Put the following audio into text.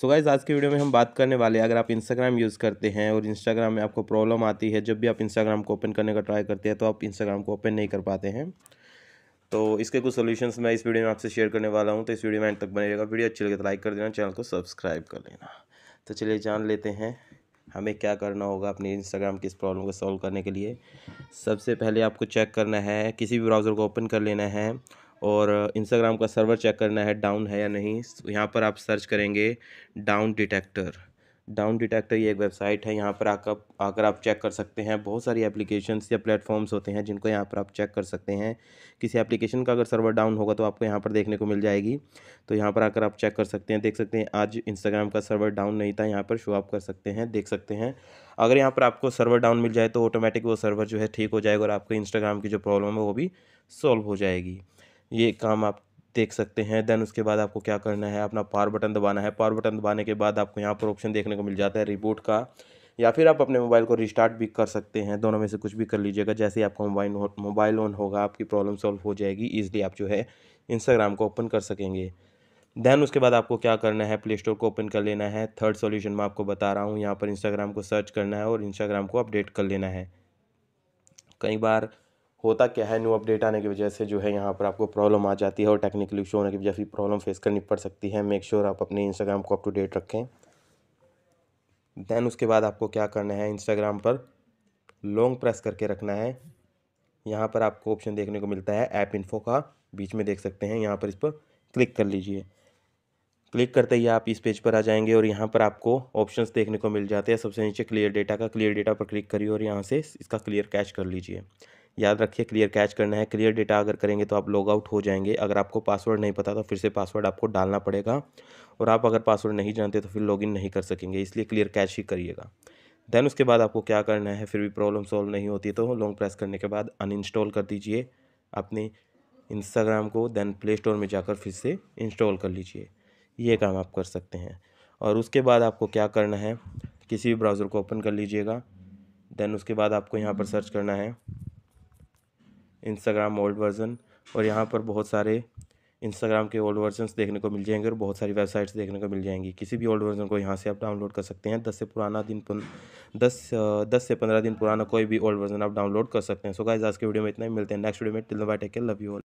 so guys आज के video में हम बात करने वाले हैं अगर आप इंस्टाग्राम यूज़ करते हैं और इंस्टाग्राम में आपको प्रॉब्लम आती है जब भी आप इंस्टाग्राम को ओपन करने का ट्राई करते हैं तो आप इंस्टाग्राम को ओपन नहीं कर पाते हैं तो इसके कुछ सोल्यूशन मैं इस वीडियो में आपसे शेयर करने वाला हूँ तो इस वीडियो में एंड तक बने रहेगा वीडियो अच्छी लगे तो लाइक कर देना चैनल को सब्सक्राइब कर लेना तो चलिए जान लेते हैं हमें क्या करना होगा अपने इंस्टाग्राम की इस प्रॉब्लम को सॉल्व करने के लिए सबसे पहले आपको चेक करना है किसी भी ब्राउज़र को ओपन कर लेना है और इंस्टाग्राम का सर्वर चेक करना है डाउन है या नहीं यहाँ पर आप सर्च करेंगे डाउन डिटेक्टर डाउन डिटेक्टर ये एक वेबसाइट है यहाँ पर आकर आकर आप चेक कर सकते हैं बहुत सारी एप्लीकेशंस या प्लेटफॉर्म्स होते हैं जिनको यहाँ पर आप चेक कर सकते हैं किसी एप्लीकेशन का अगर सर्वर डाउन होगा तो आपको यहाँ पर देखने को मिल जाएगी तो यहाँ पर आकर आप चेक कर सकते हैं देख सकते हैं आज इंस्टाग्राम का सर्वर डाउन नहीं था यहाँ पर शो आप कर सकते हैं देख सकते हैं अगर यहाँ पर आपको सर्वर डाउन मिल जाए तो ऑटोमेटिक वो सर्वर जो है ठीक हो जाएगा और आपके इंस्टाग्राम की जो प्रॉब्लम है वो भी सॉल्व हो जाएगी ये काम आप देख सकते हैं देन उसके बाद आपको क्या करना है अपना पावर बटन दबाना है पावर बटन दबाने के बाद आपको यहाँ पर ऑप्शन देखने को मिल जाता है रिबोट का या फिर आप अपने मोबाइल को रिस्टार्ट भी कर सकते हैं दोनों में से कुछ भी कर लीजिएगा जैसे ही आपका मोबाइल मोबाइल ऑन होगा आपकी प्रॉब्लम सॉल्व हो जाएगी ईजिली आप जो है इंस्टाग्राम को ओपन कर सकेंगे देन उसके बाद आपको क्या करना है प्ले स्टोर को ओपन कर लेना है थर्ड सॉल्यूशन मैं आपको बता रहा हूँ यहाँ पर इंस्टाग्राम को सर्च करना है और इंस्टाग्राम को अपडेट कर लेना है कई बार होता क्या है न्यू अपडेट आने की वजह से जो है यहाँ पर आपको प्रॉब्लम आ जाती है और टेक्निकल इशू होने की वजह से प्रॉब्लम फेस करनी पड़ सकती है मेक श्योर sure आप अपने इंस्टाग्राम को अप टू डेट रखें देन उसके बाद आपको क्या करना है इंस्टाग्राम पर लॉन्ग प्रेस करके रखना है यहाँ पर आपको ऑप्शन देखने को मिलता है ऐप इन्फो का बीच में देख सकते हैं यहाँ पर इस पर क्लिक कर लीजिए क्लिक करते ही आप इस पेज पर आ जाएंगे और यहाँ पर आपको ऑप्शंस देखने को मिल जाते हैं सबसे नीचे क्लियर डेटा का क्लियर डेटा पर क्लिक करिए और यहाँ से इसका क्लियर कैश कर लीजिए याद रखिए क्लियर कैच करना है क्लियर डेटा अगर करेंगे तो आप लॉग आउट हो जाएंगे अगर आपको पासवर्ड नहीं पता तो फिर से पासवर्ड आपको डालना पड़ेगा और आप अगर पासवर्ड नहीं जानते तो फिर लॉगिन नहीं कर सकेंगे इसलिए क्लियर कैच ही करिएगा देन उसके बाद आपको क्या करना है फिर भी प्रॉब्लम सॉल्व नहीं होती तो लॉन्ग प्रेस करने के बाद अनइंस्टॉल कर दीजिए अपने इंस्टाग्राम को देन प्ले स्टोर में जाकर फिर से इंस्टॉल कर लीजिए ये काम आप कर सकते हैं और उसके बाद आपको क्या करना है किसी भी ब्राउज़र को ओपन कर लीजिएगा देन उसके बाद आपको यहाँ पर सर्च करना है इंस्टाग्राम ओल्ड वर्ज़न और यहाँ पर बहुत सारे इंस्टाग्राम के ओल्ड वर्जन देखने को मिल जाएंगे और बहुत सारी वेबसाइट्स देखने को मिल जाएंगी किसी भी ओल्ड वर्जन को यहाँ से आप डाउनलोड कर सकते हैं दस से पुराना दिन पन, दस दस से पंद्रह दिन पुराना कोई भी ओल्ड वर्जन आप डाउनलोड कर सकते हैं सो गाइज आज के वीडियो में इतना ही मिलते हैं नेक्स्ट वीडियो में till bye take love you